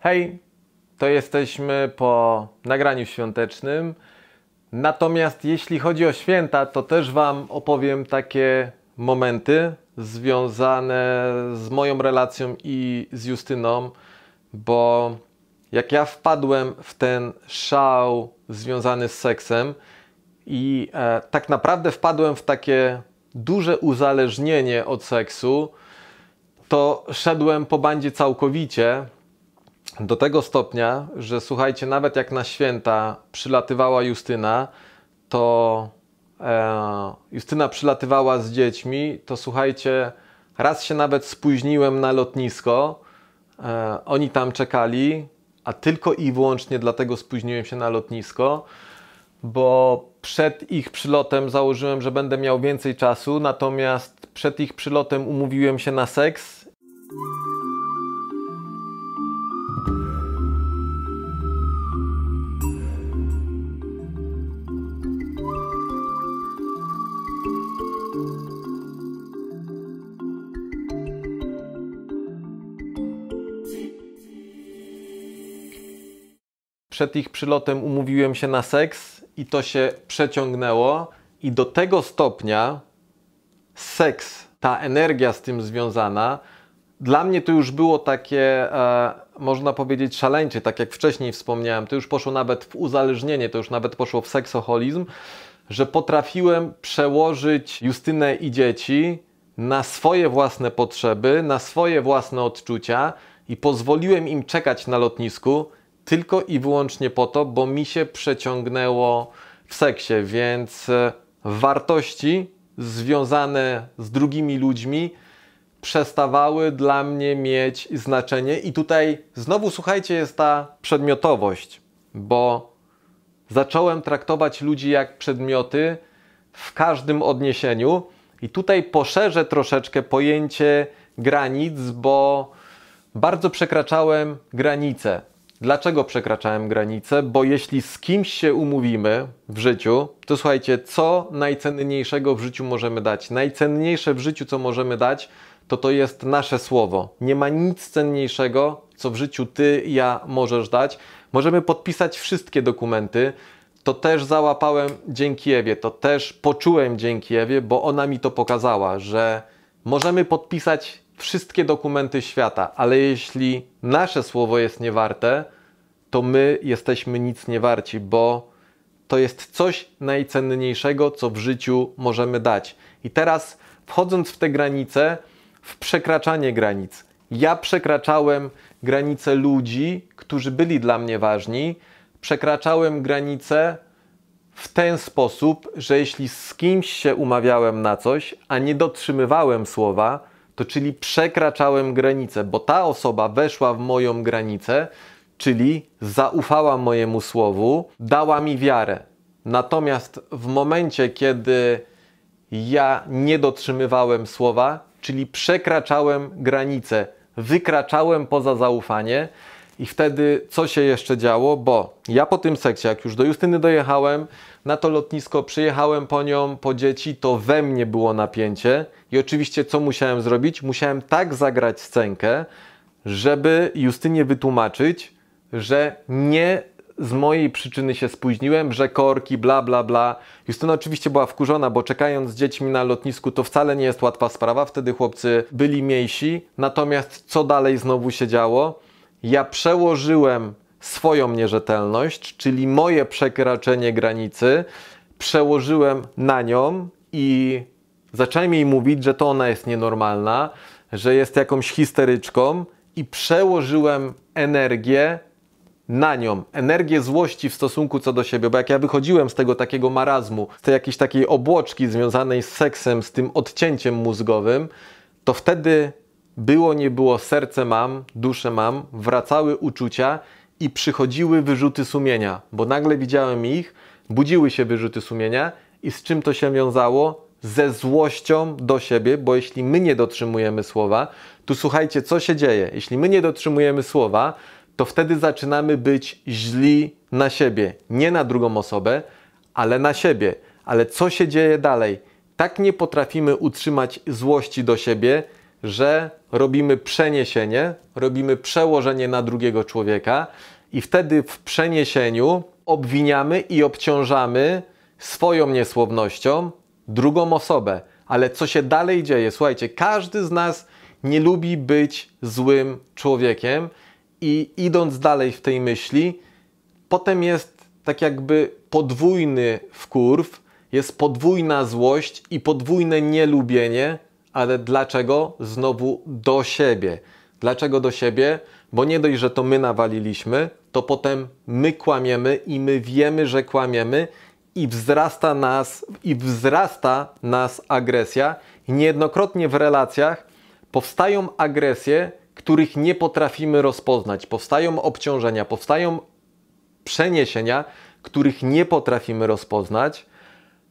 Hej, to jesteśmy po nagraniu świątecznym. Natomiast jeśli chodzi o święta, to też Wam opowiem takie momenty związane z moją relacją i z Justyną, bo jak ja wpadłem w ten szał związany z seksem i e, tak naprawdę wpadłem w takie duże uzależnienie od seksu, to szedłem po bandzie całkowicie do tego stopnia, że słuchajcie, nawet jak na święta przylatywała Justyna, to e, Justyna przylatywała z dziećmi, to słuchajcie, raz się nawet spóźniłem na lotnisko, e, oni tam czekali, a tylko i wyłącznie dlatego spóźniłem się na lotnisko, bo przed ich przylotem założyłem, że będę miał więcej czasu, natomiast przed ich przylotem umówiłem się na seks. przed ich przylotem umówiłem się na seks i to się przeciągnęło i do tego stopnia seks, ta energia z tym związana, dla mnie to już było takie, e, można powiedzieć, szaleńcze, tak jak wcześniej wspomniałem, to już poszło nawet w uzależnienie, to już nawet poszło w seksoholizm, że potrafiłem przełożyć Justynę i dzieci na swoje własne potrzeby, na swoje własne odczucia i pozwoliłem im czekać na lotnisku, tylko i wyłącznie po to, bo mi się przeciągnęło w seksie, więc e, wartości związane z drugimi ludźmi przestawały dla mnie mieć znaczenie. I tutaj znowu, słuchajcie, jest ta przedmiotowość, bo zacząłem traktować ludzi jak przedmioty w każdym odniesieniu. I tutaj poszerzę troszeczkę pojęcie granic, bo bardzo przekraczałem granice. Dlaczego przekraczałem granice? Bo jeśli z kimś się umówimy w życiu, to słuchajcie, co najcenniejszego w życiu możemy dać? Najcenniejsze w życiu, co możemy dać, to to jest nasze słowo. Nie ma nic cenniejszego, co w życiu ty, ja możesz dać. Możemy podpisać wszystkie dokumenty. To też załapałem dzięki Ewie, to też poczułem dzięki Ewie, bo ona mi to pokazała, że możemy podpisać wszystkie dokumenty świata, ale jeśli nasze słowo jest niewarte, to my jesteśmy nic nie warci, bo to jest coś najcenniejszego, co w życiu możemy dać. I teraz wchodząc w te granice, w przekraczanie granic. Ja przekraczałem granice ludzi, którzy byli dla mnie ważni. Przekraczałem granice w ten sposób, że jeśli z kimś się umawiałem na coś, a nie dotrzymywałem słowa, to czyli przekraczałem granicę, bo ta osoba weszła w moją granicę, czyli zaufała mojemu słowu, dała mi wiarę. Natomiast w momencie, kiedy ja nie dotrzymywałem słowa, czyli przekraczałem granicę, wykraczałem poza zaufanie, i wtedy co się jeszcze działo? Bo ja po tym seksie, jak już do Justyny dojechałem, na to lotnisko przyjechałem po nią, po dzieci, to we mnie było napięcie. I oczywiście co musiałem zrobić? Musiałem tak zagrać scenkę, żeby Justynie wytłumaczyć, że nie z mojej przyczyny się spóźniłem, że korki, bla, bla, bla. Justyna oczywiście była wkurzona, bo czekając z dziećmi na lotnisku to wcale nie jest łatwa sprawa. Wtedy chłopcy byli mniejsi. Natomiast co dalej znowu się działo? ja przełożyłem swoją nierzetelność, czyli moje przekraczenie granicy, przełożyłem na nią i zacząłem jej mówić, że to ona jest nienormalna, że jest jakąś histeryczką i przełożyłem energię na nią, energię złości w stosunku co do siebie, bo jak ja wychodziłem z tego takiego marazmu, z tej jakiejś takiej obłoczki związanej z seksem, z tym odcięciem mózgowym, to wtedy było, nie było, serce mam, duszę mam, wracały uczucia i przychodziły wyrzuty sumienia, bo nagle widziałem ich, budziły się wyrzuty sumienia i z czym to się wiązało? Ze złością do siebie, bo jeśli my nie dotrzymujemy słowa, tu słuchajcie, co się dzieje. Jeśli my nie dotrzymujemy słowa, to wtedy zaczynamy być źli na siebie, nie na drugą osobę, ale na siebie. Ale co się dzieje dalej? Tak nie potrafimy utrzymać złości do siebie, że robimy przeniesienie, robimy przełożenie na drugiego człowieka i wtedy w przeniesieniu obwiniamy i obciążamy swoją niesłownością drugą osobę. Ale co się dalej dzieje? Słuchajcie, każdy z nas nie lubi być złym człowiekiem i idąc dalej w tej myśli, potem jest tak jakby podwójny wkurw, jest podwójna złość i podwójne nielubienie ale dlaczego znowu do siebie? Dlaczego do siebie? Bo nie dość, że to my nawaliliśmy, to potem my kłamiemy i my wiemy, że kłamiemy i wzrasta nas i wzrasta nas agresja. Niejednokrotnie w relacjach powstają agresje, których nie potrafimy rozpoznać. Powstają obciążenia, powstają przeniesienia, których nie potrafimy rozpoznać,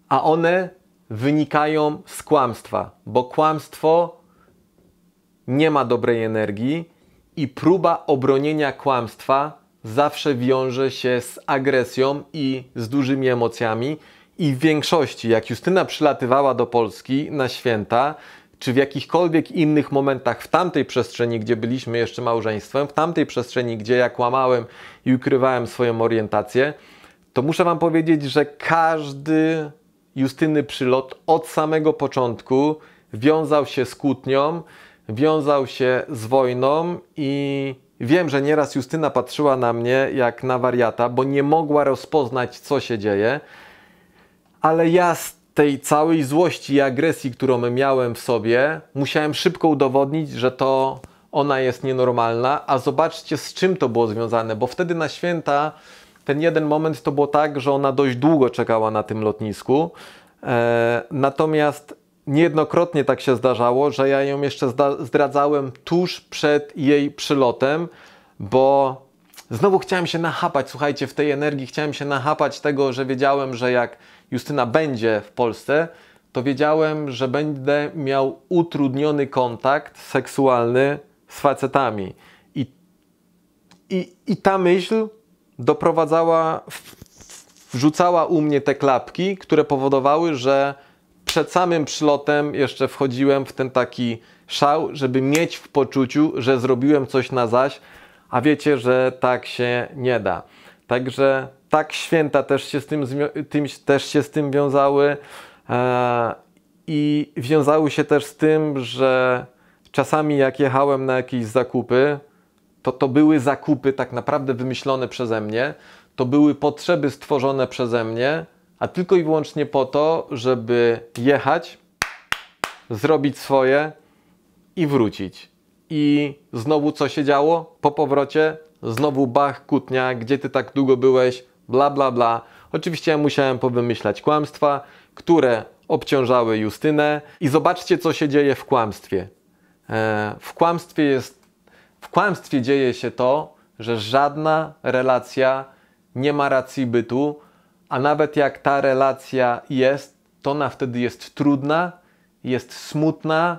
a one wynikają z kłamstwa, bo kłamstwo nie ma dobrej energii i próba obronienia kłamstwa zawsze wiąże się z agresją i z dużymi emocjami. I w większości, jak Justyna przylatywała do Polski na święta, czy w jakichkolwiek innych momentach w tamtej przestrzeni, gdzie byliśmy jeszcze małżeństwem, w tamtej przestrzeni, gdzie ja kłamałem i ukrywałem swoją orientację, to muszę Wam powiedzieć, że każdy Justyny Przylot od samego początku wiązał się z kłótnią, wiązał się z wojną i wiem, że nieraz Justyna patrzyła na mnie jak na wariata, bo nie mogła rozpoznać, co się dzieje, ale ja z tej całej złości i agresji, którą miałem w sobie, musiałem szybko udowodnić, że to ona jest nienormalna, a zobaczcie z czym to było związane, bo wtedy na święta ten jeden moment to było tak, że ona dość długo czekała na tym lotnisku. E, natomiast niejednokrotnie tak się zdarzało, że ja ją jeszcze zdradzałem tuż przed jej przylotem, bo znowu chciałem się nachapać, słuchajcie, w tej energii chciałem się nachapać tego, że wiedziałem, że jak Justyna będzie w Polsce, to wiedziałem, że będę miał utrudniony kontakt seksualny z facetami. I, i, i ta myśl doprowadzała, wrzucała u mnie te klapki, które powodowały, że przed samym przylotem jeszcze wchodziłem w ten taki szał, żeby mieć w poczuciu, że zrobiłem coś na zaś, a wiecie, że tak się nie da. Także tak święta też się z tym, tym też się z tym wiązały e, i wiązały się też z tym, że czasami jak jechałem na jakieś zakupy, to, to były zakupy tak naprawdę wymyślone przeze mnie, to były potrzeby stworzone przeze mnie, a tylko i wyłącznie po to, żeby jechać, zrobić swoje i wrócić. I znowu co się działo? Po powrocie znowu bach, kutnia, gdzie ty tak długo byłeś, bla bla bla. Oczywiście ja musiałem powymyślać kłamstwa, które obciążały Justynę i zobaczcie co się dzieje w kłamstwie. E, w kłamstwie jest w kłamstwie dzieje się to, że żadna relacja nie ma racji bytu, a nawet jak ta relacja jest, to ona wtedy jest trudna, jest smutna,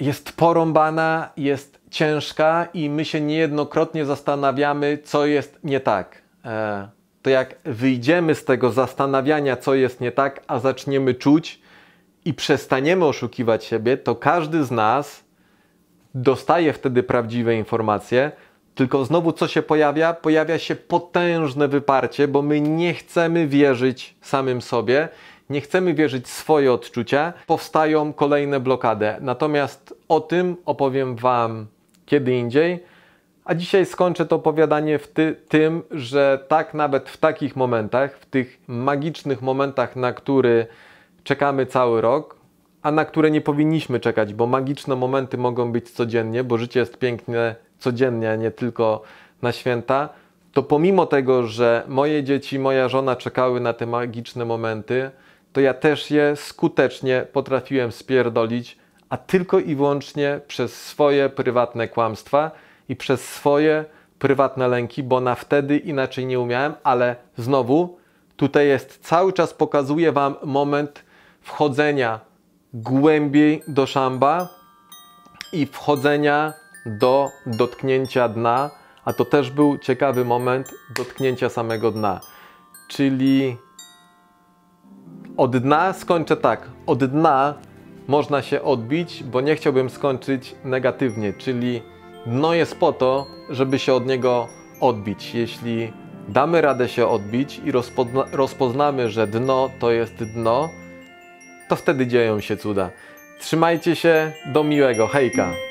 jest porąbana, jest ciężka i my się niejednokrotnie zastanawiamy, co jest nie tak. E, to jak wyjdziemy z tego zastanawiania, co jest nie tak, a zaczniemy czuć i przestaniemy oszukiwać siebie, to każdy z nas dostaje wtedy prawdziwe informacje, tylko znowu co się pojawia? Pojawia się potężne wyparcie, bo my nie chcemy wierzyć samym sobie, nie chcemy wierzyć swoje odczucia, powstają kolejne blokady. Natomiast o tym opowiem Wam kiedy indziej. A dzisiaj skończę to opowiadanie w ty tym, że tak nawet w takich momentach, w tych magicznych momentach, na który czekamy cały rok, a na które nie powinniśmy czekać, bo magiczne momenty mogą być codziennie, bo życie jest piękne codziennie, a nie tylko na święta, to pomimo tego, że moje dzieci, moja żona czekały na te magiczne momenty, to ja też je skutecznie potrafiłem spierdolić, a tylko i wyłącznie przez swoje prywatne kłamstwa i przez swoje prywatne lęki, bo na wtedy inaczej nie umiałem, ale znowu tutaj jest cały czas pokazuję Wam moment wchodzenia głębiej do szamba i wchodzenia do dotknięcia dna, a to też był ciekawy moment dotknięcia samego dna. Czyli od dna skończę tak, od dna można się odbić, bo nie chciałbym skończyć negatywnie, czyli dno jest po to, żeby się od niego odbić. Jeśli damy radę się odbić i rozpozna rozpoznamy, że dno to jest dno, to wtedy dzieją się cuda. Trzymajcie się, do miłego, hejka!